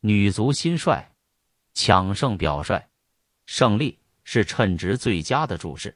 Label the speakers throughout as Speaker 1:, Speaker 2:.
Speaker 1: 女足新帅，抢胜表率，胜利是称职最佳的注释。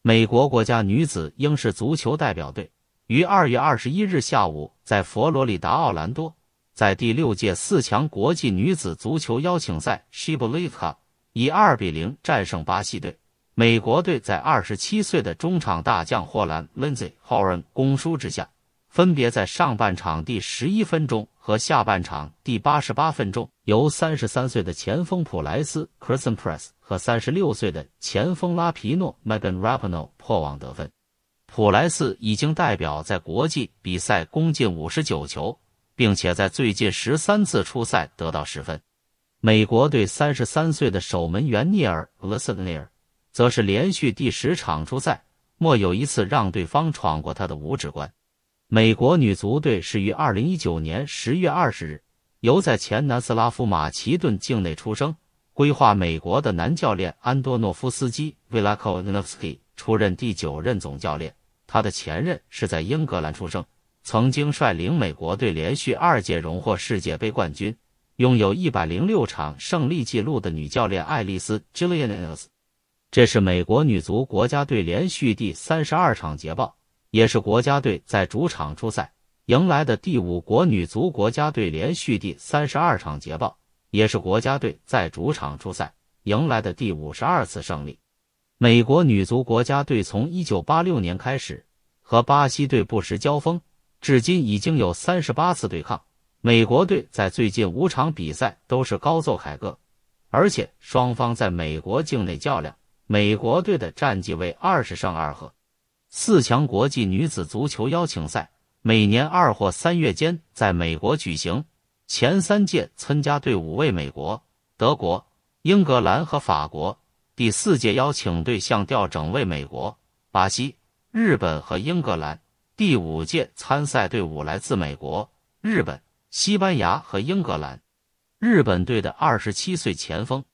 Speaker 1: 美国国家女子英式足球代表队于二月二十一日下午在佛罗里达奥兰多，在第六届四强国际女子足球邀请赛 s h i b o l i k a 以二比零战胜巴西队。美国队在二十七岁的中场大将霍兰 Lindsay Horn 攻输之下，分别在上半场第十一分钟。和下半场第八十八分钟，由三十三岁的前锋普莱斯 c h r i s t e n Press） 和三十六岁的前锋拉皮诺 （Megan Rapino） 破网得分。普莱斯已经代表在国际比赛攻进五十九球，并且在最近十三次出赛得到十分。美国队三十三岁的守门员涅尔 l i s t e n e r 则是连续第十场出赛，莫有一次让对方闯过他的五指关。美国女足队是于2019年10月20日由在前南斯拉夫马其顿境内出生、规划美国的男教练安多诺夫斯基 v l a c h o v s k y 出任第九任总教练。他的前任是在英格兰出生、曾经率领美国队连续二届荣获世界杯冠军、拥有一百零六场胜利记录的女教练爱丽丝 j i l l i a n 这是美国女足国家队连续第三十二场捷报。也是国家队在主场出赛迎来的第五国女足国家队连续第三十二场捷报，也是国家队在主场出赛迎来的第五十二次胜利。美国女足国家队从一九八六年开始和巴西队不时交锋，至今已经有三十八次对抗。美国队在最近五场比赛都是高奏凯歌，而且双方在美国境内较量，美国队的战绩为二十胜二和。四强国际女子足球邀请赛每年二或三月间在美国举行。前三届参加队伍为美国、德国、英格兰和法国。第四届邀请对象调整为美国、巴西、日本和英格兰。第五届参赛队伍来自美国、日本、西班牙和英格兰。日本队的二十七岁前锋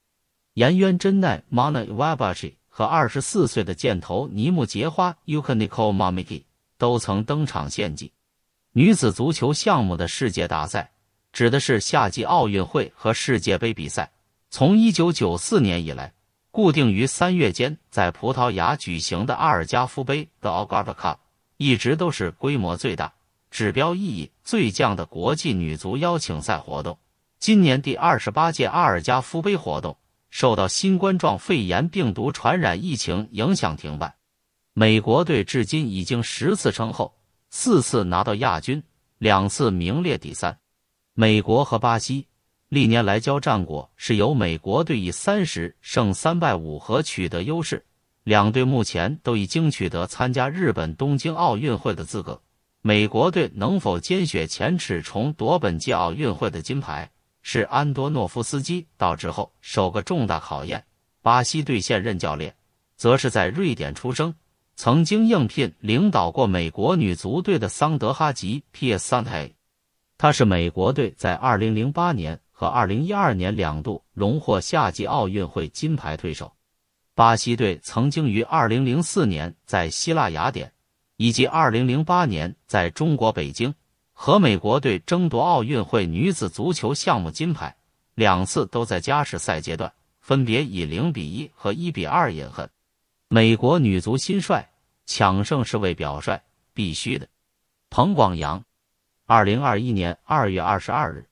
Speaker 1: 岩渊真奈 （Mana u e b a s h i 和二十四岁的箭头尼木结花 Yukiniko Momiki 都曾登场献祭。女子足球项目的世界大赛指的是夏季奥运会和世界杯比赛。从一九九四年以来，固定于三月间在葡萄牙举行的阿尔加夫杯 （Algarve Cup） 一直都是规模最大、指标意义最降的国际女足邀请赛活动。今年第二十八届阿尔加夫杯活动。受到新冠状肺炎病毒传染疫情影响停办，美国队至今已经十次称后，四次拿到亚军，两次名列第三。美国和巴西历年来交战果是由美国队以三十胜三败五和取得优势。两队目前都已经取得参加日本东京奥运会的资格，美国队能否兼雪前耻，重夺本届奥运会的金牌？是安多诺夫斯基到之后首个重大考验。巴西队现任教练，则是在瑞典出生，曾经应聘领导过美国女足队的桑德哈吉 （P. s a n t a 他是美国队在2008年和2012年两度荣获夏季奥运会金牌推手。巴西队曾经于2004年在希腊雅典，以及2008年在中国北京。和美国队争夺奥运会女子足球项目金牌，两次都在加时赛阶段，分别以零比一和一比二饮恨。美国女足新帅抢胜是为表率，必须的。彭广阳，二零二一年二月二十二日。